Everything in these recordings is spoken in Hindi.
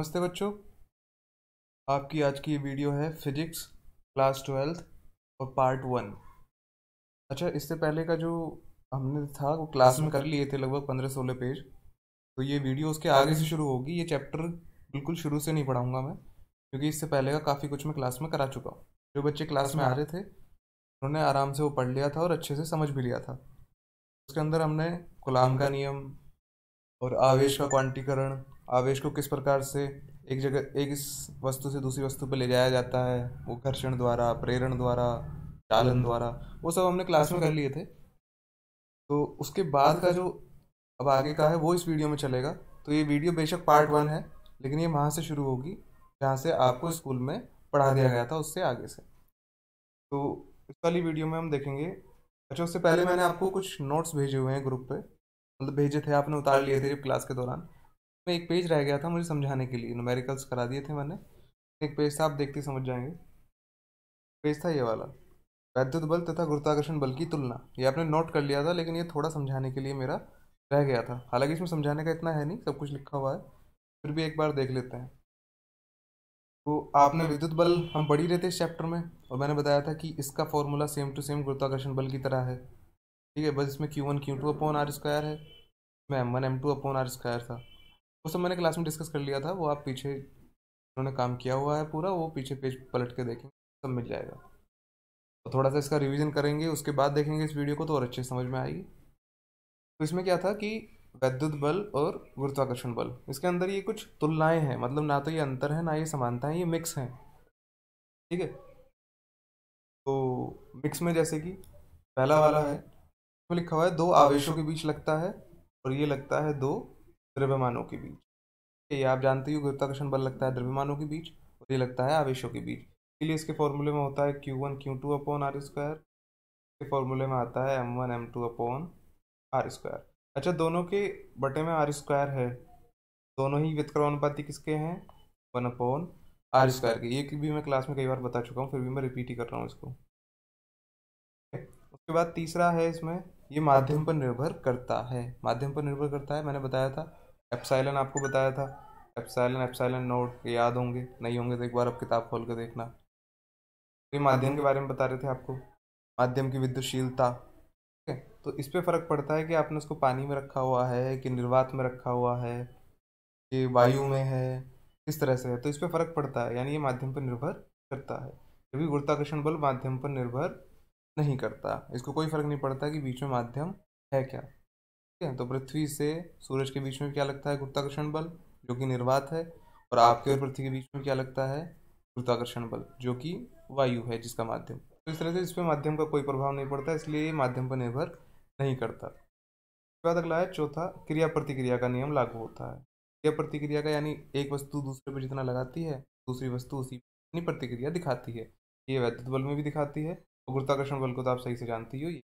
नमस्ते बच्चों आपकी आज की वीडियो है फिजिक्स क्लास ट्वेल्थ और पार्ट वन अच्छा इससे पहले का जो हमने था वो क्लास में कर लिए थे लगभग पंद्रह सोलह पेज तो ये वीडियो उसके हाँ आगे से शुरू होगी ये चैप्टर बिल्कुल शुरू से नहीं पढ़ाऊंगा मैं क्योंकि इससे पहले का काफ़ी कुछ मैं क्लास में करा चुका हूँ जो बच्चे क्लास में अच्छा। आ रहे थे उन्होंने आराम से वो पढ़ लिया था और अच्छे से समझ भी लिया था उसके अंदर हमने गुलाम का नियम और आवेश का क्वांटीकरण आवेश को किस प्रकार से एक जगह एक इस वस्तु से दूसरी वस्तु पर ले जाया जाता है वो घर्षण द्वारा प्रेरण द्वारा चालन द्वारा वो सब हमने क्लास में कर लिए थे तो उसके बाद का जो अब आगे का है वो इस वीडियो में चलेगा तो ये वीडियो बेशक पार्ट वन है लेकिन ये वहाँ से शुरू होगी जहाँ से आपको स्कूल में पढ़ा दिया गया था उससे आगे से तो इस वाली वीडियो में हम देखेंगे अच्छा उससे पहले मैंने आपको कुछ नोट्स भेजे हुए हैं ग्रुप पे मतलब भेजे थे आपने उतार लिए थे जब क्लास के दौरान में एक पेज रह गया था मुझे समझाने के लिए नोमेरिकल्स करा दिए थे मैंने एक पेज था आप देखते समझ जाएंगे पेज था ये वाला वैद्युत बल तथा गुरुत्वाकर्षण बल की तुलना ये आपने नोट कर लिया था लेकिन ये थोड़ा समझाने के लिए मेरा रह गया था हालांकि इसमें समझाने का इतना है नहीं सब कुछ लिखा हुआ है फिर भी एक बार देख लेते हैं तो आपने विद्युत बल हम पढ़ी रहे थे इस चैप्टर में और मैंने बताया था कि इसका फॉर्मूला सेम टू सेम गुरुत्वाकर्षण बल की तरह है ठीक है बस इसमें Q one Q two upon R square है मैं M one M two upon R square था वो सब मैंने क्लास में डिस्कस कर लिया था वो आप पीछे उन्होंने काम किया हुआ है पूरा वो पीछे पेज पलट के देखेंगे सब मिल जाएगा तो थोड़ा सा इसका रिवीजन करेंगे उसके बाद देखेंगे इस वीडियो को तो और अच्छे समझ में आएगी तो इसमें क्या था कि वैद्युत बल और गुरुत्वाकर्षण बल इसके अंदर ये कुछ तुलनाएं हैं मतलब ना तो ये अंतर है ना ये समानता है ये मिक्स हैं ठीक है तो मिक्स में जैसे कि पहला वाला है इसमें लिखा हुआ है दो आवेशों के बीच लगता है और ये लगता है दो द्रव्यमानों के बीच ये आप जानते हो गुरुत्वाकर्षण बल लगता है द्रव्यमानों के बीच और ये लगता है आवेशों के बीच इसलिए इसके फॉर्मूले में होता है Q one Q two upon R square के फॉर्मूले में आता है M one M two upon R square अच्छा दोनों के बटे में आर स्क्वायर है दोनों ही अनुपाति किसके हैं वन अपॉन आर स्क्वायर के ये भी मैं क्लास में कई बार बता चुका हूँ फिर भी मैं रिपीट ही कर रहा हूँ इसको उसके बाद तीसरा है इसमें ये माध्यम पर निर्भर करता है माध्यम पर निर्भर करता है मैंने बताया था एप्साइलन आपको बताया था एप्साइलन एप्साइलन नोट याद होंगे नहीं होंगे तो एक बार आप किताब खोल कर देखना तो माध्यम के बारे में बता रहे थे आपको माध्यम की विद्युशीलता ठीक है तो इस पर फ़र्क पड़ता है कि आपने उसको पानी में रखा हुआ है कि निर्वात में रखा हुआ है कि वायु में है किस तरह से है तो इस पर फ़र्क पड़ता है यानी ये माध्यम पर निर्भर करता है कभी गुरुत्वाकर्षण बल माध्यम पर निर्भर नहीं करता इसको कोई फ़र्क नहीं पड़ता कि बीच में माध्यम है क्या है तो पृथ्वी से सूरज के बीच में क्या लगता है गुरुत्वाकर्षण बल जो कि निर्वात है और आपके और पृथ्वी के बीच में क्या लगता है गुरुत्वाकर्षण बल जो कि वायु है जिसका माध्यम तो इस तरह से इस पर माध्यम का कोई प्रभाव नहीं पड़ता इसलिए ये माध्यम पर निर्भर नहीं करता उसके बाद अगला है चौथा क्रिया प्रतिक्रिया का नियम लागू होता है क्रिया प्रतिक्रिया का यानी एक वस्तु दूसरे पर जितना लगाती है दूसरी वस्तु उसी अपनी प्रतिक्रिया दिखाती है ये वैद्युत बल में भी दिखाती है और गुरुत्वाकर्षण बल को तो आप सही से जानती हो ये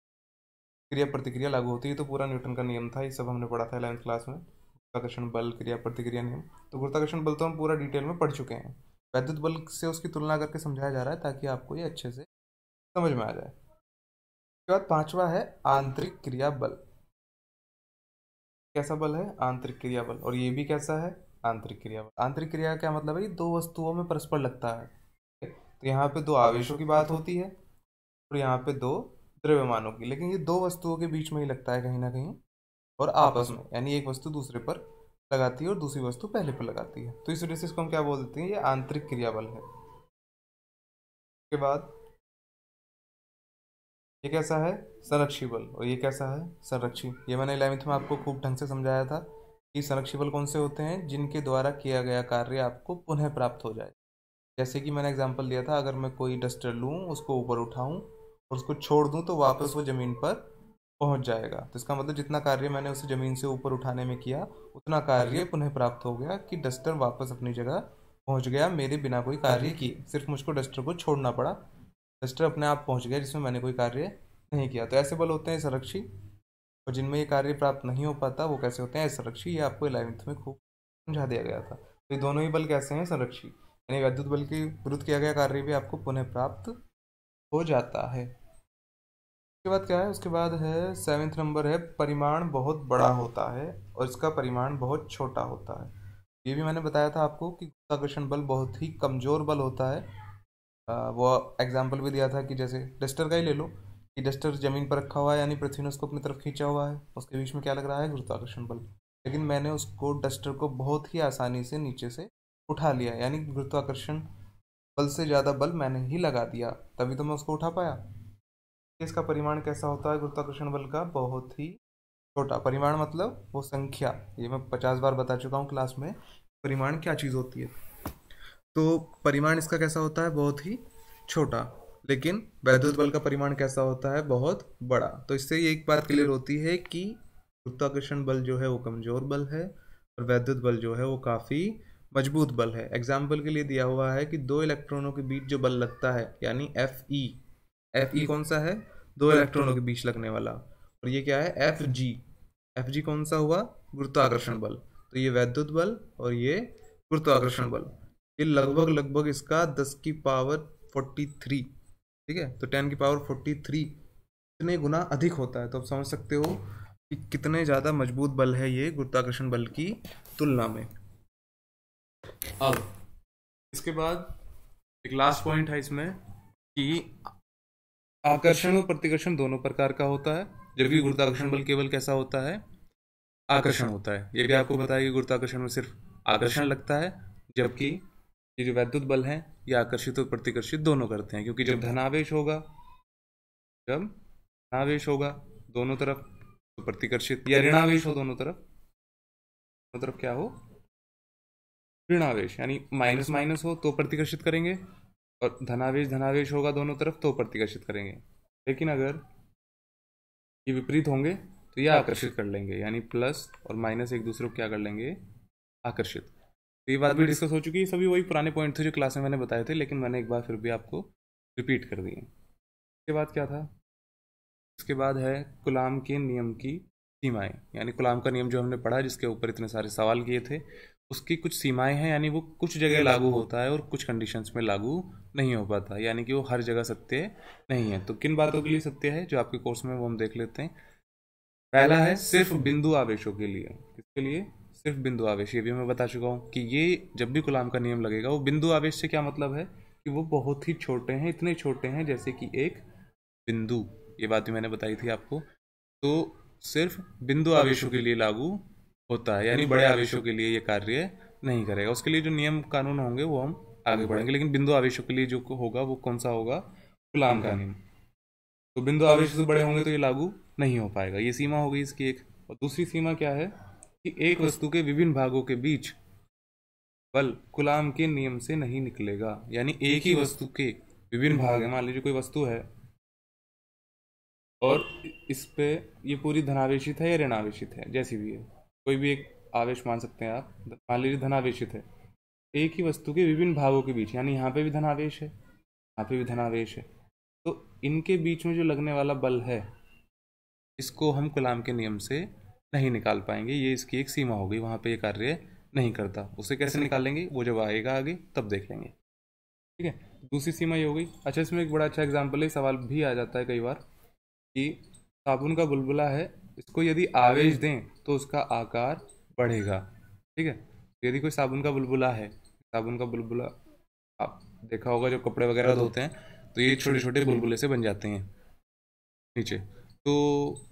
क्रिया प्रतिक्रिया लागू होती है तो पूरा न्यूटन का नियम था ये सब हमने पढ़ा था इलेवंथ क्लास में गुरुत्वाकर्षण बल क्रिया प्रतिक्रिया नियम तो गुरुत्वाकर्षण बल तो हम पूरा डिटेल में पढ़ चुके हैं वैद्युत बल से उसकी तुलना करके समझाया जा रहा है ताकि आपको ये अच्छे से समझ में आ जाए उसके बाद पांचवा है आंतरिक क्रिया बल कैसा बल है आंतरिक क्रिया बल और ये भी कैसा है आंतरिक क्रिया बल आंतरिक क्रिया क्या मतलब है ये दो वस्तुओं में परस्पर लगता है तो यहाँ पे दो आवेशों की बात होती है और यहाँ पे दो द्रव्यमानों की लेकिन ये दो वस्तुओं के बीच में ही लगता है कहीं ना कहीं और आपस में यानी एक वस्तु दूसरे पर लगाती है और दूसरी वस्तु पहले पर लगाती है तो इस वजह से इसको हम क्या बोल देते हैं ये आंतरिक क्रिया बल है उसके बाद ये कैसा है संरक्षी बल और ये कैसा है संरक्षी ये मैंने इलेवेंथ में आपको खूब ढंग से समझाया था कि संरक्षी बल कौन से होते हैं जिनके द्वारा किया गया कार्य आपको पुनः प्राप्त हो जाए जैसे कि मैंने एग्जाम्पल दिया था अगर मैं कोई डस्टर लूँ उसको ऊपर उठाऊँ और उसको छोड़ दूँ तो वापस वो ज़मीन पर पहुँच जाएगा तो इसका मतलब जितना कार्य मैंने उसे ज़मीन से ऊपर उठाने में किया उतना कार्य पुनः प्राप्त हो गया कि डस्टर वापस अपनी जगह पहुँच गया मेरे बिना कोई कार्य किए सिर्फ मुझको डस्टर को छोड़ना पड़ा डस्टर अपने आप पहुँच गया जिसमें मैंने कोई कार्य नहीं किया तो ऐसे बल होते हैं संरक्षी और जिनमें ये कार्य प्राप्त नहीं हो पाता वो कैसे होते हैं संरक्षी ये आपको इलेवेंथ में खूब समझा दिया गया था तो ये दोनों ही बल कैसे हैं संरक्षी यानी वैद्युत बल के विरुद्ध किया गया कार्य भी आपको पुनः प्राप्त हो जाता है उसके बाद क्या है उसके बाद है सेवेंथ नंबर है परिमाण बहुत बड़ा होता है और इसका परिमाण बहुत छोटा होता है ये भी मैंने बताया था आपको कि गुरुत्वाकर्षण बल बहुत ही कमज़ोर बल होता है आ, वो एग्जाम्पल भी दिया था कि जैसे डस्टर का ही ले लो कि डस्टर ज़मीन पर रखा हुआ है यानी पृथ्वी ने उसको अपनी तरफ खींचा हुआ है उसके बीच में क्या लग रहा है गुरुत्वाकर्षण बल लेकिन मैंने उसको डस्टर को बहुत ही आसानी से नीचे से उठा लिया यानी गुरुत्वाकर्षण बल से ज़्यादा बल मैंने ही लगा दिया तभी तो मैं उसको उठा पाया इसका परिमाण कैसा होता है गुरुत्वाकर्षण बल का बहुत ही छोटा परिमाण मतलब वो संख्या ये मैं पचास बार बता चुका हूँ क्लास में परिमाण क्या चीज़ होती है तो परिमाण इसका कैसा होता है बहुत ही छोटा लेकिन वैद्युत बल का परिमाण कैसा होता है बहुत बड़ा तो इससे ये एक बात क्लियर होती है कि गुरुत्वाकर्षण बल जो है वो कमज़ोर बल है और वैद्युत बल जो है वो काफ़ी मजबूत बल है एग्जाम्पल के लिए दिया हुआ है कि दो इलेक्ट्रॉनों के बीच जो बल लगता है यानी F E F E e कौन सा है दो इलेक्ट्रॉनों के बीच लगने वाला और ये क्या है एफ जी एफ जी कौन सा हुआ गुरुत्वाकर्षण बल तो ये वैद्युत बल और ये गुरुत्वाकर्षण बल ये लगभग लगभग इसका दस की पावर फोर्टी थ्री ठीक है तो टेन की पावर फोर्टी थ्री इतने गुना अधिक होता है तो आप समझ सकते हो कि कितने ज़्यादा मजबूत बल है ये गुरुत्वाकर्षण बल की तुलना में अब इसके बाद एक लास्ट पॉइंट है इसमें कि आकर्षण और प्रतिकर्षण दोनों प्रकार का होता है जबकि गुरुत्वाकर्षण बल केवल कैसा होता है आकर्षण होता है यह भी आपको बताया कि गुरुत्वाकर्षण में सिर्फ आकर्षण लगता है जबकि ये जो वैद्युत बल है ये आकर्षित और प्रतिकर्षित दोनों करते हैं क्योंकि जब धनावेश होगा जब धनावेश होगा दोनों तरफ तो प्रतिकर्षित या ऋणावेश हो दोनों तरफ दोनों तरफ क्या हो ऋणावेश यानी माइनस माइनस हो तो प्रतिकर्षित करेंगे और धनावेश धनावेश होगा दोनों तरफ तो प्रतिकर्षित करेंगे लेकिन अगर ये विपरीत होंगे तो ये हाँ, आकर्षित कर लेंगे यानी प्लस और माइनस एक दूसरे को क्या कर लेंगे आकर्षित तो ये बात भी डिस्कस हो चुकी है सभी वही पुराने पॉइंट थे जो क्लास में मैंने बताए थे लेकिन मैंने एक बार फिर भी आपको रिपीट कर दिए इसके बाद क्या था इसके बाद है गुलाम के नियम की सीमाएं यानी गुलाम का नियम जो हमने पढ़ा जिसके ऊपर इतने सारे सवाल किए थे उसकी कुछ सीमाएं हैं यानी वो कुछ जगह लागू होता है और कुछ कंडीशंस में लागू नहीं हो पाता यानी कि वो हर जगह सत्य नहीं है तो किन बातों के लिए सत्य है जो आपके कोर्स में वो हम देख लेते हैं पहला है सिर्फ बिंदु आवेशों के लिए किसके लिए सिर्फ बिंदु आवेश ये भी मैं बता चुका हूँ कि ये जब भी गुलाम का नियम लगेगा वो बिंदु आवेश से क्या मतलब है कि वो बहुत ही छोटे हैं इतने छोटे हैं जैसे कि एक बिंदु ये बात भी मैंने बताई थी आपको तो सिर्फ बिंदु आवेशों के लिए लागू होता है यानी बड़े आवेशों तो- के लिए ये कार्य नहीं करेगा उसके लिए जो नियम कानून होंगे वो हम आगे बढ़ेंगे लेकिन बिंदु आवेशों के लिए जो होगा वो कौन सा होगा गुलाम का नियम तो बिंदु तो आवेश से बड़े तो- होंगे तो ये लागू नहीं हो पाएगा ये सीमा होगी इसकी एक और दूसरी सीमा क्या है कि एक वस्तु के विभिन्न भागों के बीच बल गुलाम के नियम से नहीं निकलेगा यानी एक ही वस्तु के विभिन्न भाग है मान लीजिए कोई वस्तु है और इस पे ये पूरी धनावेशित है या ऋणावेशित है जैसी भी है कोई भी एक आवेश मान सकते हैं आप मान लीजिए धनावेशित है एक ही वस्तु के विभिन्न भावों के बीच यानी यहाँ पे भी धनावेश है यहाँ पे भी धनावेश है तो इनके बीच में जो लगने वाला बल है इसको हम कलाम के नियम से नहीं निकाल पाएंगे ये इसकी एक सीमा हो गई वहाँ पे ये कार्य नहीं करता उसे कैसे निकालेंगे वो जब आएगा आगे तब देख लेंगे ठीक है दूसरी सीमा ये हो गई अच्छा इसमें एक बड़ा अच्छा एग्जाम्पल है सवाल भी आ जाता है कई बार कि साबुन का बुलबुला है इसको यदि आवेश दें तो उसका आकार बढ़ेगा ठीक है यदि कोई साबुन का बुलबुला है साबुन का बुलबुला आप देखा होगा जो कपड़े वगैरह हाँ। धोते हैं तो ये छोटे छोटे हम्म। बुलबुले से बन जाते हैं नीचे तो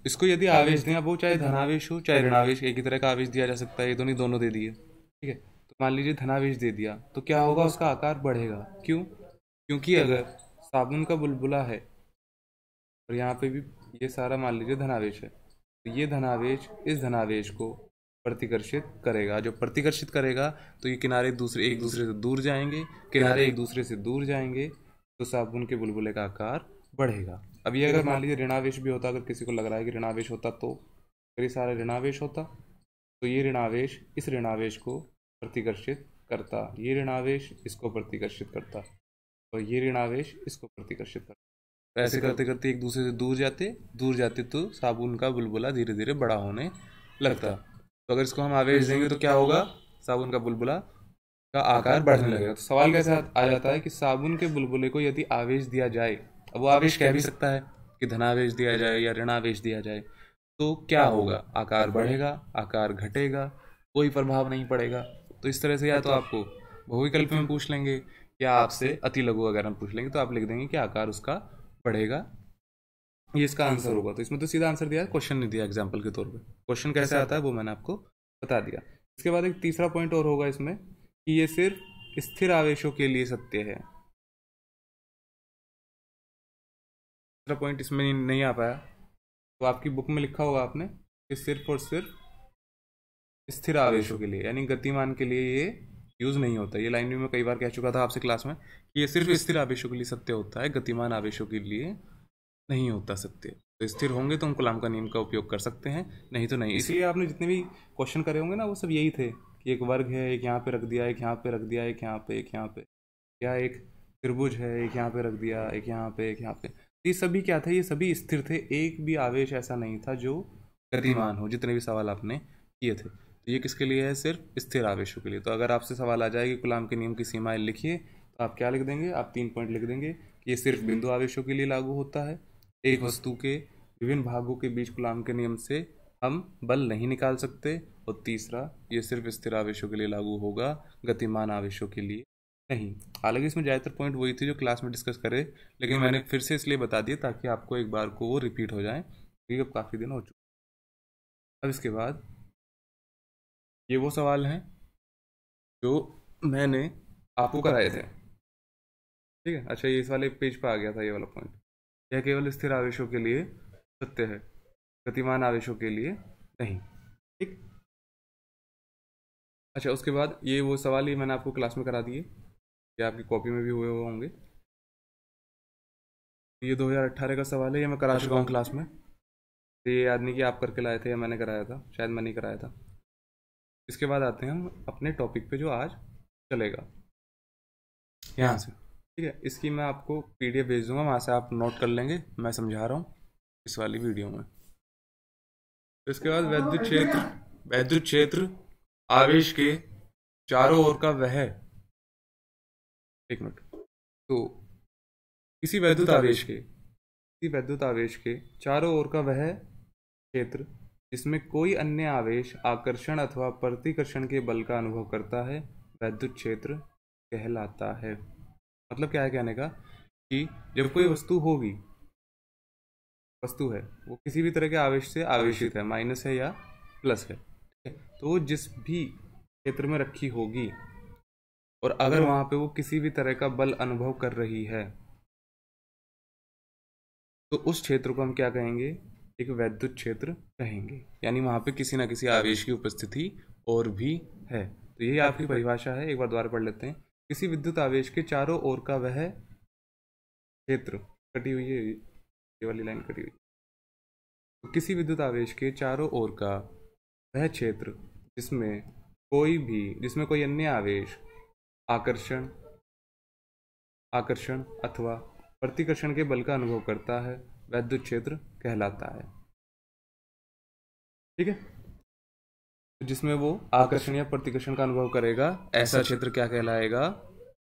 इसको यदि हाँ। आवेश दें आप वो चाहे धनावेश हो चाहे हाँ। ऋणावेश एक ही तरह का आवेश दिया जा सकता है ये दोनों तो दोनों दे दिए ठीक है तो मान लीजिए धनावेश दे दिया तो क्या होगा उसका आकार बढ़ेगा क्यों क्योंकि अगर साबुन का बुलबुला है और यहाँ पे भी ये सारा मान लीजिए धनावेश है तो ये धनावेश इस धनावेश को प्रतिकर्षित करेगा जो प्रतिकर्षित करेगा तो ये किनारे दूसरे एक दूसरे से दूर जाएंगे किनारे एक दूसरे से दूर जाएंगे तो साबुन के बुलबुले का आकार बढ़ेगा अब ये अगर मान हाँ। लीजिए ऋणावेश भी होता अगर किसी को लग रहा है कि ऋणावेश होता तो अगर ये सारा ऋणावेश होता तो ये ऋणावेश इस ऋणावेश को प्रतिकर्षित करता ये ऋणावेश इसको प्रतिकर्षित करता और ये ऋणावेश इसको प्रतिकर्षित करता ऐसे करते करते एक दूसरे से दूर जाते दूर जाते तो साबुन का बुलबुला धीरे धीरे बड़ा होने लगता तो अगर इसको हम आवेश देंगे तो क्या होगा साबुन का बुलबुला का आकार बढ़ने लगेगा तो सवाल कैसे आ जाता है कि साबुन के बुलबुले को यदि आवेश दिया जाए अब वो आवेश कह भी सकता है कि धनावेश दिया जाए या ऋणावेश दिया जाए तो क्या होगा आकार बढ़ेगा आकार घटेगा कोई प्रभाव नहीं पड़ेगा तो इस तरह से या तो आपको बहुविकल्प में पूछ लेंगे या आपसे अति लघु अगर हम पूछ लेंगे तो आप लिख देंगे कि आकार उसका पड़ेगा ये इसका आंसर होगा तो इसमें तो सीधा आंसर दिया क्वेश्चन नहीं दिया एग्जाम्पल के तौर पर क्वेश्चन कैसे आता है वो मैंने आपको बता दिया इसके बाद एक तीसरा पॉइंट और होगा इसमें कि ये सिर्फ स्थिर आवेशों के लिए सत्य है तीसरा पॉइंट इसमें नहीं आ पाया तो आपकी बुक में लिखा होगा आपने कि सिर्फ और सिर्फ स्थिर आवेशों के लिए यानी गतिमान के लिए ये यूज़ नहीं होता ये लाइन भी मैं कई बार कह चुका था आपसे क्लास में कि ये सिर्फ स्थिर आवेशों के लिए सत्य होता है गतिमान आवेशों के लिए नहीं होता सत्य तो स्थिर होंगे तो हम कलाम का नियम का उपयोग कर सकते हैं नहीं तो नहीं इसलिए आपने जितने भी क्वेश्चन करे होंगे ना वो सब यही थे कि एक वर्ग है एक यहाँ पे रख दिया एक यहाँ पे रख दिया एक यहाँ पे एक यहाँ पे या एक त्रिभुज है एक यहाँ पे रख दिया एक यहाँ पे एक यहाँ पे तो ये सभी क्या थे ये सभी स्थिर थे एक भी आवेश ऐसा नहीं था जो गतिमान हो जितने भी सवाल आपने किए थे तो ये किसके लिए है सिर्फ स्थिर आवेशों के लिए तो अगर आपसे सवाल आ जाए कि गुलाम के नियम की सीमाएं लिखिए तो आप क्या लिख देंगे आप तीन पॉइंट लिख देंगे कि ये सिर्फ बिंदु आवेशों के लिए लागू होता है एक वस्तु के विभिन्न भागों के बीच गुलाम के नियम से हम बल नहीं निकाल सकते और तीसरा ये सिर्फ स्थिर आवेशों के लिए लागू होगा गतिमान आवेशों के लिए नहीं हालांकि इसमें ज़्यादातर पॉइंट वही थे जो क्लास में डिस्कस करे लेकिन मैंने हम्म। फिर से इसलिए बता दिया ताकि आपको एक बार को वो रिपीट हो जाए क्योंकि अब काफ़ी दिन हो चुके अब इसके बाद ये वो सवाल हैं जो मैंने आपको कराए थे ठीक है अच्छा ये इस वाले पेज पर आ गया था ये वाला पॉइंट यह केवल स्थिर आवेशों के लिए सत्य है गतिमान आवेशों के लिए नहीं ठीक अच्छा उसके बाद ये वो सवाल ही मैंने आपको क्लास में करा दिए ये आपकी कॉपी में भी हुए हुए होंगे ये 2018 का सवाल है ये मैं करा अच्छा, चुका हूँ क्लास में तो ये याद नहीं कि आप करके लाए थे या मैंने कराया था शायद मैं नहीं कराया था इसके बाद आते हैं हम अपने टॉपिक पे जो आज चलेगा यहाँ से ठीक है इसकी मैं आपको पीडीएफ भेज दूंगा वहाँ से आप नोट कर लेंगे मैं समझा रहा हूँ इस वाली वीडियो में इसके बाद वैद्युत क्षेत्र वैद्य क्षेत्र आवेश के चारों ओर का वह एक मिनट तो किसी वैद्युत आवेश के किसी वैद्युत आवेश के चारों ओर का वह क्षेत्र जिसमें कोई अन्य आवेश आकर्षण अथवा प्रतिकर्षण के बल का अनुभव करता है वैद्युत क्षेत्र कहलाता है मतलब क्या है कहने का कि जब कोई वस्तु होगी वस्तु है वो किसी भी तरह के आवेश से आवेशित है माइनस है या प्लस है तो जिस भी क्षेत्र में रखी होगी और अगर वहां पे वो किसी भी तरह का बल अनुभव कर रही है तो उस क्षेत्र को हम क्या कहेंगे एक वैद्युत क्षेत्र कहेंगे यानी वहाँ पे किसी ना किसी आवेश की उपस्थिति और भी है तो यही आपकी परिभाषा है एक बार दोबारा पढ़ लेते हैं किसी विद्युत आवेश के चारों ओर का वह क्षेत्र कटी हुई है ये वाली लाइन कटी हुई तो किसी विद्युत आवेश के चारों ओर का वह क्षेत्र जिसमें कोई भी जिसमें कोई अन्य आवेश आकर्षण आकर्षण अथवा प्रतिकर्षण के बल का अनुभव करता है वैद्य क्षेत्र कहलाता है ठीक है जिसमें वो आकर्षण या प्रतिकर्षण का अनुभव करेगा ऐसा क्षेत्र क्या कहलाएगा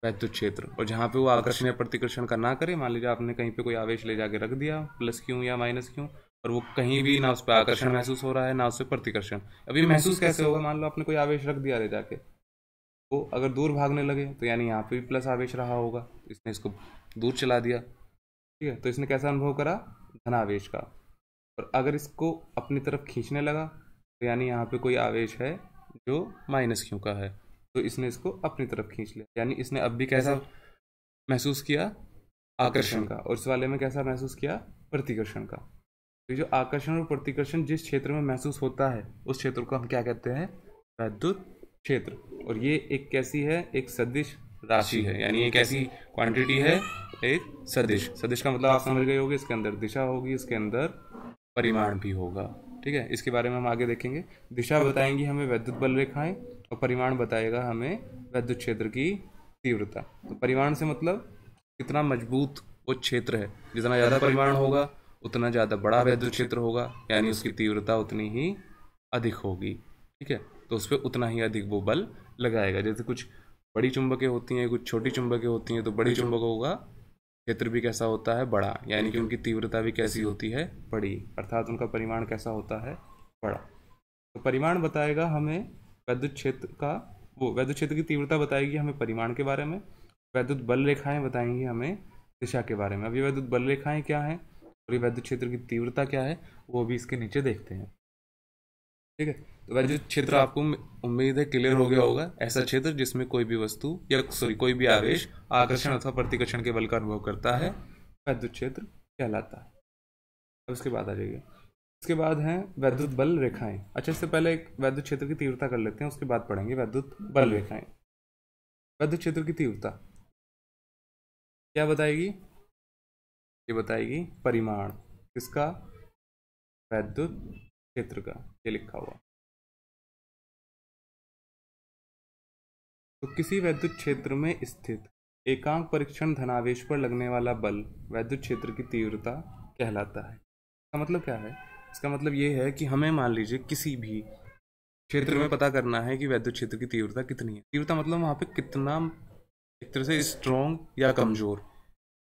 वैद्युत क्षेत्र और जहां पे वो आकर्षण या प्रतिकर्षण का ना करे मान लीजिए आपने कहीं पे कोई आवेश ले जाके रख दिया प्लस क्यों या माइनस क्यों और वो कहीं भी ना उस पर आकर्षण महसूस हो रहा है ना उस पर प्रतिकर्षण अब ये महसूस कैसे होगा मान लो आपने कोई आवेश रख दिया ले जाके वो अगर दूर भागने लगे तो यानी यहाँ पे भी प्लस आवेश रहा होगा तो इसने इसको दूर चला दिया ठीक है तो इसने कैसा अनुभव करा धनावेश का और अगर इसको अपनी तरफ खींचने लगा तो यानी यहाँ पे कोई आवेश है जो माइनस क्यू का है तो इसने इसको अपनी तरफ खींच लिया यानी इसने अब भी कैसा महसूस किया आकर्षण का और इस वाले में कैसा महसूस किया प्रतिकर्षण का तो जो आकर्षण और प्रतिकर्षण जिस क्षेत्र में महसूस होता है उस क्षेत्र को हम क्या कहते हैं वैद्युत क्षेत्र और ये एक कैसी है एक सदिश राशि है यानी एक ऐसी क्वांटिटी है एक सदिश सदिश का मतलब आप समझ गए होगे इसके अंदर दिशा होगी इसके अंदर परिमाण भी होगा ठीक है इसके बारे में हम आगे देखेंगे दिशा बताएंगी हमें वैद्युत बल रेखाएं और परिमाण बताएगा हमें वैद्युत क्षेत्र की तीव्रता तो परिमाण से मतलब कितना मजबूत वो क्षेत्र है जितना ज़्यादा परिमाण होगा उतना ज़्यादा बड़ा वैद्युत क्षेत्र होगा यानी उसकी तीव्रता उतनी ही अधिक होगी ठीक है तो उस पर उतना ही अधिक वो बल लगाएगा जैसे कुछ बड़ी चुंबकें होती हैं कुछ छोटी चुंबकें होती हैं तो बड़ी चुंबकों का क्षेत्र भी कैसा होता है बड़ा यानी कि उनकी तीव्रता भी कैसी होती है बड़ी अर्थात उनका परिमाण कैसा होता है बड़ा तो परिमाण बताएगा हमें वैद्युत क्षेत्र का वो वैद्युत क्षेत्र की तीव्रता बताएगी हमें परिमाण के बारे में वैद्युत बल रेखाएं बताएंगी हमें दिशा के बारे में अब ये वैद्युत बल रेखाएं क्या हैं और ये वैद्युत क्षेत्र की तीव्रता क्या है वो भी इसके नीचे देखते हैं ठीक है रंजित क्षेत्र आपको उम्मीद है क्लियर हो गया होगा ऐसा क्षेत्र जिसमें कोई भी वस्तु या सॉरी कोई भी आवेश आकर्षण अथवा प्रतिकर्षण के बल का अनुभव करता है वैद्युत क्षेत्र कहलाता है अब इसके बाद आ जाइए इसके बाद है वैद्युत बल रेखाएं अच्छा इससे पहले एक वैद्युत क्षेत्र की तीव्रता कर लेते हैं उसके बाद पढ़ेंगे वैद्युत बल रेखाएं वैद्युत क्षेत्र की तीव्रता क्या बताएगी ये बताएगी परिमाण किसका वैद्युत क्षेत्र का ये लिखा हुआ तो किसी वैद्युत क्षेत्र में स्थित एकांक परीक्षण धनावेश पर लगने वाला बल वैद्युत क्षेत्र की तीव्रता कहलाता है इसका मतलब क्या है इसका मतलब ये है कि हमें मान लीजिए किसी भी क्षेत्र में पता करना है कि वैद्युत क्षेत्र की तीव्रता कितनी है तीव्रता मतलब वहाँ पे कितना एक तरह से स्ट्रॉन्ग या कमजोर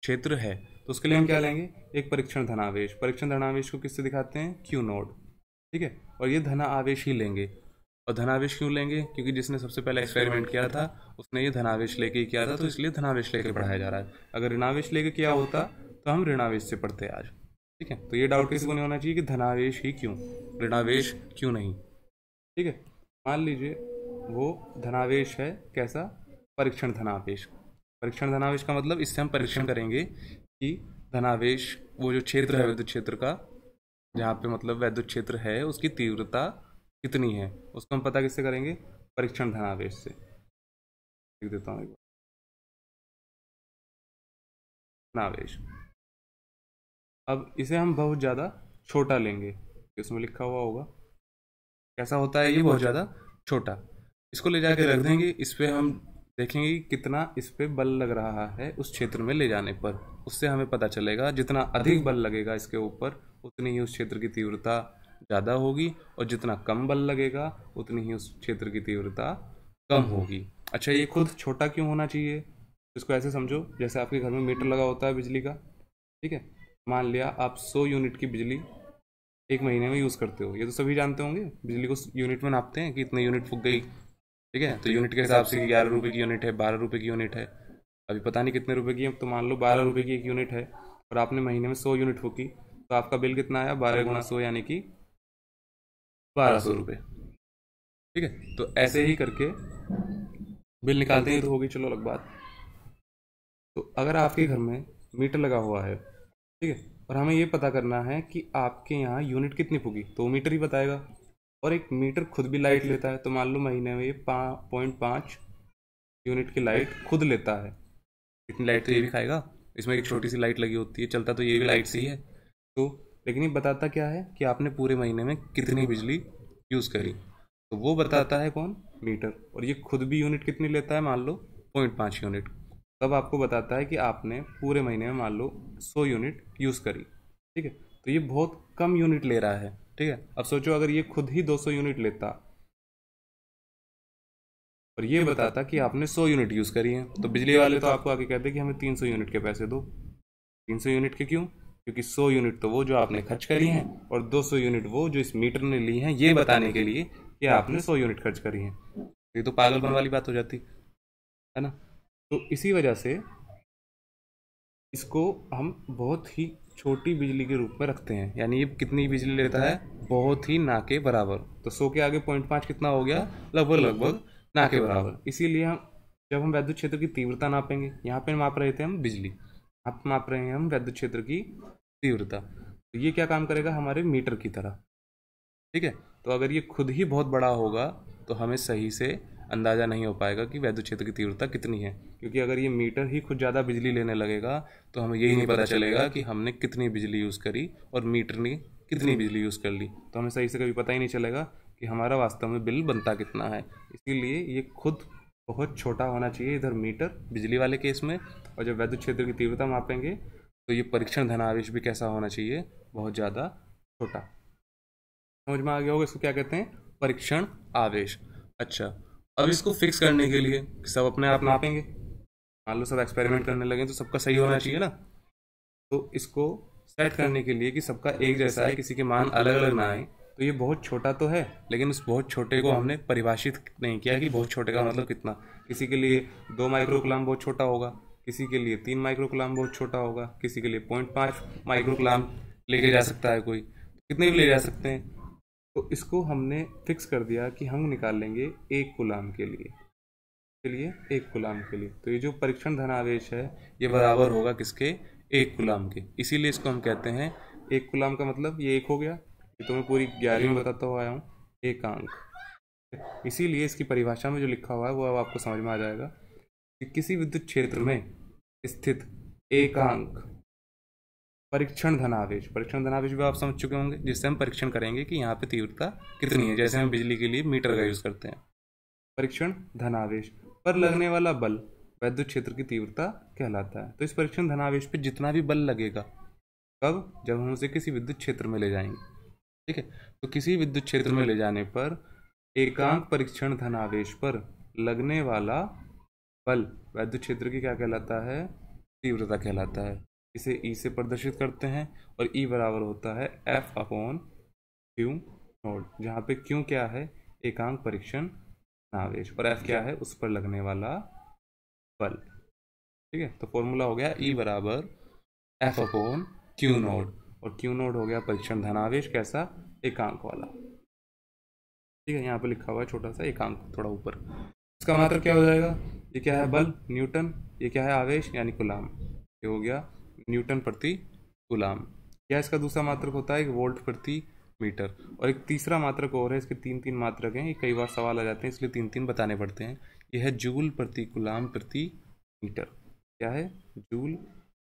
क्षेत्र है तो उसके लिए हम क्या लेंगे एक परीक्षण धनावेश परीक्षण धनावेश को किससे दिखाते हैं क्यू नोड ठीक है और ये धनावेश ही लेंगे और धनावेश क्यों लेंगे क्योंकि जिसने सबसे पहले एक्सपेरिमेंट किया था उसने ये धनावेश लेके किया था तो इसलिए धनावेश लेके पढ़ाया जा रहा है अगर ऋणावेश लेके किया होता तो हम ऋणावेश से पढ़ते आज ठीक है तो ये डाउट किसी को नहीं होना चाहिए कि धनावेश ही क्यों ऋणावेश क्यों नहीं ठीक है मान लीजिए वो धनावेश है कैसा परीक्षण धनावेश परीक्षण धनावेश का मतलब इससे हम परीक्षण करेंगे कि धनावेश वो जो क्षेत्र है वैद्युत क्षेत्र का जहाँ पे मतलब वैद्युत क्षेत्र है उसकी तीव्रता कितनी है उसको हम पता किससे करेंगे परीक्षण धनावेश से लिख देता हूँ एक बार धनावेश अब इसे हम बहुत ज़्यादा छोटा लेंगे इसमें लिखा हुआ होगा कैसा होता है ये बहुत ज़्यादा छोटा इसको ले जाके रख देंगे इस पर हम देखेंगे कि कितना इस पर बल लग रहा है उस क्षेत्र में ले जाने पर उससे हमें पता चलेगा जितना अधिक बल लगेगा इसके ऊपर उतनी ही उस क्षेत्र की तीव्रता ज़्यादा होगी और जितना कम बल लगेगा उतनी ही उस क्षेत्र की तीव्रता कम हम्म। होगी अच्छा ये खुद छोटा क्यों होना चाहिए इसको ऐसे समझो जैसे आपके घर में मीटर लगा होता है बिजली का ठीक है मान लिया आप 100 यूनिट की बिजली एक महीने में यूज़ करते हो ये तो सभी जानते होंगे बिजली को यूनिट में नापते हैं कि इतने यूनिट फूक गई ठीक है तो यूनिट के हिसाब से ग्यारह रुपये की यूनिट है बारह रुपये की यूनिट है अभी पता नहीं कितने रुपये की है तो मान लो बारह रुपये की एक यूनिट है और आपने महीने में सौ यूनिट फूकी तो आपका बिल कितना आया बारह गुना सौ यानी कि बारह सौ रुपये ठीक है तो ऐसे ही करके बिल निकालते ही तो होगी चलो अलग बात तो अगर आपके घर में मीटर लगा हुआ है ठीक है और हमें ये पता करना है कि आपके यहाँ यूनिट कितनी फूकी तो मीटर ही बताएगा और एक मीटर खुद भी लाइट लेता है तो मान लो महीने में ये पॉइंट पाँच यूनिट की लाइट खुद लेता है इतनी लाइट तो ये भी खाएगा इसमें एक छोटी सी लाइट लगी होती है चलता तो ये भी लाइट सी है तो लेकिन ये बताता क्या है कि आपने पूरे महीने में कितनी बिजली यूज़ करी तो वो बताता है कौन मीटर और ये खुद भी यूनिट कितनी लेता है मान लो पॉइंट पाँच यूनिट तब आपको बताता है कि आपने पूरे महीने में मान लो सौ यूनिट यूज़ करी ठीक है तो ये बहुत कम यूनिट ले रहा है ठीक है अब सोचो अगर ये खुद ही 200 यूनिट लेता और ये बताता कि आपने 100 यूनिट यूज़ करी है तो बिजली वाले तो आपको आगे कहते कि हमें 300 यूनिट के पैसे दो 300 यूनिट के क्यों क्योंकि 100 यूनिट तो वो जो आपने खर्च करी हैं और 200 यूनिट वो जो इस मीटर ने ली हैं ये बताने के लिए कि आपने 100 यूनिट खर्च करी हैं ये तो पागलपन वाली बात हो जाती है ना तो इसी वजह से इसको हम बहुत ही छोटी बिजली के रूप में रखते हैं यानी ये कितनी बिजली लेता है बहुत ही ना के बराबर तो सौ के आगे पॉइंट पाँच कितना हो गया लगभग लगभग ना के बराबर इसीलिए हम जब हम वैद्युत क्षेत्र की तीव्रता नापेंगे यहाँ पे नाप रहे थे हम बिजली आत्मा हम वैद्य क्षेत्र की तीव्रता तो ये क्या काम करेगा हमारे मीटर की तरह ठीक है तो अगर ये खुद ही बहुत बड़ा होगा तो हमें सही से अंदाज़ा नहीं हो पाएगा कि वैद्य क्षेत्र की तीव्रता कितनी है क्योंकि अगर ये मीटर ही खुद ज़्यादा बिजली लेने लगेगा तो हमें यही नहीं पता चलेगा कि हमने कितनी बिजली यूज़ करी और मीटर ने कितनी हम्म। बिजली यूज़ कर ली तो हमें सही से कभी पता ही नहीं चलेगा कि हमारा वास्तव में बिल बनता कितना है इसीलिए ये खुद बहुत छोटा होना चाहिए इधर मीटर बिजली वाले केस में और जब वैद्युत क्षेत्र की तीव्रता मापेंगे तो ये परीक्षण धनावेश भी कैसा होना चाहिए बहुत ज़्यादा छोटा समझ में आ गया होगा इसको क्या कहते हैं परीक्षण आवेश अच्छा अब इसको फिक्स करने के लिए सब अपने आप नापेंगे मान लो सब एक्सपेरिमेंट करने लगे तो सबका सही होना चाहिए ना तो इसको सेट करने के लिए कि सबका एक जैसा है किसी के मान अलग अलग ना आए तो ये बहुत छोटा तो है लेकिन उस बहुत छोटे को हमने परिभाषित नहीं किया कि बहुत छोटे का मतलब कितना किसी के लिए दो माइक्रोकुलम बहुत छोटा होगा किसी के लिए तीन माइक्रो बहुत छोटा होगा किसी के लिए पॉइंट पाँच माइक्रो लेके जा सकता है कोई कितने भी ले जा सकते हैं तो इसको हमने फिक्स कर दिया कि हम निकाल लेंगे एक गुलाम के लिए के लिए एक गुलाम के लिए तो ये जो परीक्षण धनावेश है ये बराबर होगा किसके एक गुलाम के इसीलिए इसको हम कहते हैं एक गुलाम का मतलब ये एक हो गया ये तो मैं पूरी ग्यारहवीं में बताता हुआ आया हूँ एक अंक इसीलिए इसकी परिभाषा में जो लिखा हुआ है वो अब आपको समझ में आ जाएगा कि किसी विद्युत क्षेत्र में स्थित एकांक परीक्षण धनावेश परीक्षण धनावेश भी आप समझ चुके होंगे जिससे हम परीक्षण करेंगे कि यहाँ पे तीव्रता कितनी है जैसे हम बिजली के लिए मीटर का यूज़ करते हैं परीक्षण धनावेश पर लगने वाला बल वैद्युत क्षेत्र की तीव्रता कहलाता है तो इस परीक्षण धनावेश पर जितना भी बल लगेगा कब जब हम उसे किसी विद्युत क्षेत्र में ले जाएंगे ठीक है तो किसी विद्युत क्षेत्र में ले जाने पर एकांक परीक्षण धनावेश पर लगने वाला बल वैद्युत क्षेत्र की क्या कहलाता है तीव्रता कहलाता है इसे ई से प्रदर्शित करते हैं और ई बराबर होता है एफ अपॉन क्यू नोट जहाँ पे क्यों क्या है एकांक परीक्षण नावेश और एफ क्या है उस पर लगने वाला बल ठीक है तो फॉर्मूला हो गया ई बराबर एफ अपॉन क्यू नोड और क्यू नोड हो गया परीक्षण धनावेश कैसा एकांक वाला ठीक है यहाँ पे लिखा हुआ है छोटा सा एकांक थोड़ा ऊपर इसका मात्र क्या हो जाएगा ये क्या है बल न्यूटन ये क्या है आवेश यानी गुलाम ये हो गया न्यूटन प्रति गुलाम या इसका दूसरा मात्रक होता है एक वोल्ट प्रति मीटर और एक तीसरा मात्रक और है इसके तीन तीन मात्रक हैं ये कई बार सवाल आ जाते हैं इसलिए तीन तीन बताने पड़ते हैं यह है जूल प्रति गुलाम प्रति मीटर क्या है जूल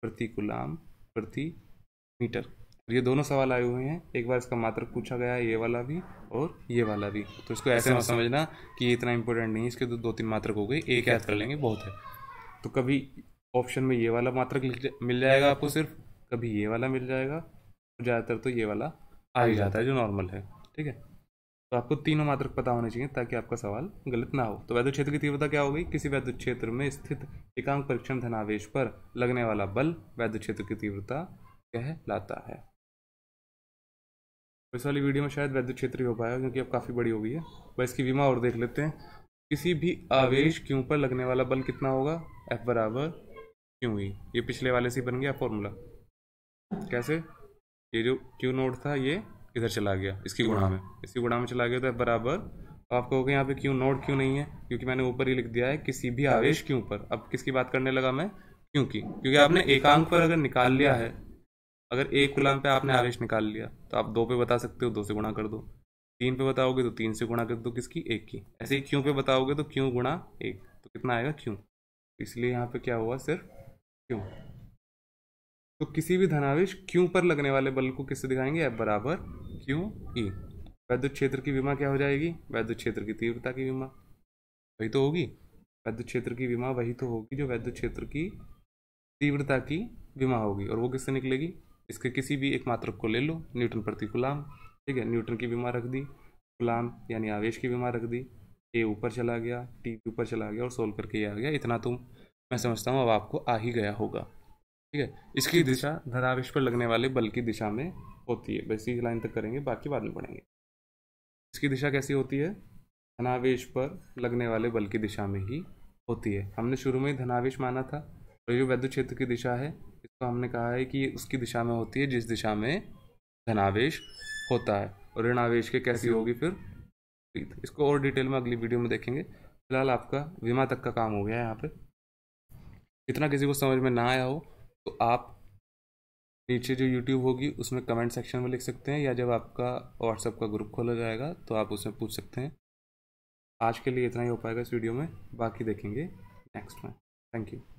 प्रति गुलाम प्रति मीटर ये दोनों सवाल आए हुए हैं एक बार इसका मात्र पूछा गया है ये वाला भी और ये वाला भी तो इसको ऐसे मत समझना कि ये इतना इंपॉर्टेंट नहीं है इसके दो, तो दो तीन मात्रक हो गए एक याद कर लेंगे बहुत है तो कभी ऑप्शन में ये वाला मात्रक मिल जाएगा आपको सिर्फ कभी ये वाला मिल जाएगा ज़्यादातर तो ये वाला आ ही जाता है जो नॉर्मल है ठीक है तो आपको तीनों मात्रक पता होने चाहिए ताकि आपका सवाल गलत ना हो तो वैद्य क्षेत्र की तीव्रता क्या होगी किसी वैद्य क्षेत्र में स्थित एकांक परीक्षण धनावेश पर लगने वाला बल वैद्य क्षेत्र की तीव्रता कहलाता है इस वाली वीडियो में शायद वैद्य क्षेत्र ही हो पाया क्योंकि अब काफ़ी बड़ी हो गई है वह इसकी बीमा और देख लेते हैं किसी भी आवेश क्यों पर लगने वाला बल कितना होगा एफ बराबर क्यों ही e। ये पिछले वाले से बन गया फॉर्मूला कैसे ये जो क्यू नोड था ये इधर चला गया इसकी गुणा में इसकी गुणा में चला गया तो एफ बराबर तो आप कहोगे यहाँ पे क्यों नोड क्यों नहीं है क्योंकि मैंने ऊपर ही लिख दिया है किसी भी आवेश क्यों पर अब किसकी बात करने लगा मैं क्योंकि क्योंकि आपने एकांक पर अगर निकाल लिया है अगर एक गुलाम पे आपने आवेश निकाल लिया तो आप दो पे बता सकते हो दो से गुणा कर दो तीन पे बताओगे तो तीन से गुणा कर दो किसकी एक की ऐसे ही क्यों पे बताओगे तो क्यों गुणा एक तो कितना आएगा क्यों इसलिए यहाँ पे क्या हुआ सिर्फ क्यों तो किसी भी धनावेश क्यों पर लगने वाले बल को किससे दिखाएंगे एफ बराबर क्यों ई e। वैद्युत क्षेत्र की बीमा क्या हो जाएगी वैद्युत क्षेत्र की तीव्रता की बीमा वही तो होगी वैद्युत क्षेत्र की बीमा वही तो होगी जो वैद्युत क्षेत्र की तीव्रता की बीमा होगी और वो किससे निकलेगी इसके किसी भी एक मात्रक को ले लो न्यूटन प्रति गुलाम ठीक है न्यूटन की बीमा रख दी गुलाम यानी आवेश की बीमा रख दी ए ऊपर चला गया टी भी ऊपर चला गया और सोल्व करके ये आ गया इतना तुम मैं समझता हूँ अब आपको आ ही गया होगा ठीक है इसकी दिशा धनावेश पर लगने वाले बल की दिशा में होती है बस इसी लाइन तक करेंगे बाकी बाद में पढ़ेंगे इसकी दिशा कैसी होती है धनावेश पर लगने वाले बल की दिशा में ही होती है हमने शुरू में ही धनावेश माना था तो ये वैद्य क्षेत्र की दिशा है इसको हमने कहा है कि उसकी दिशा में होती है जिस दिशा में धनावेश होता है और ऋणावेश के कैसी होगी फिर इसको और डिटेल में अगली वीडियो में देखेंगे फिलहाल आपका बीमा तक का काम हो गया है यहाँ पे इतना किसी को समझ में ना आया हो तो आप नीचे जो यूट्यूब होगी उसमें कमेंट सेक्शन में लिख सकते हैं या जब आपका व्हाट्सएप का ग्रुप खोला जाएगा तो आप उसमें पूछ सकते हैं आज के लिए इतना ही हो पाएगा इस वीडियो में बाकी देखेंगे नेक्स्ट में थैंक यू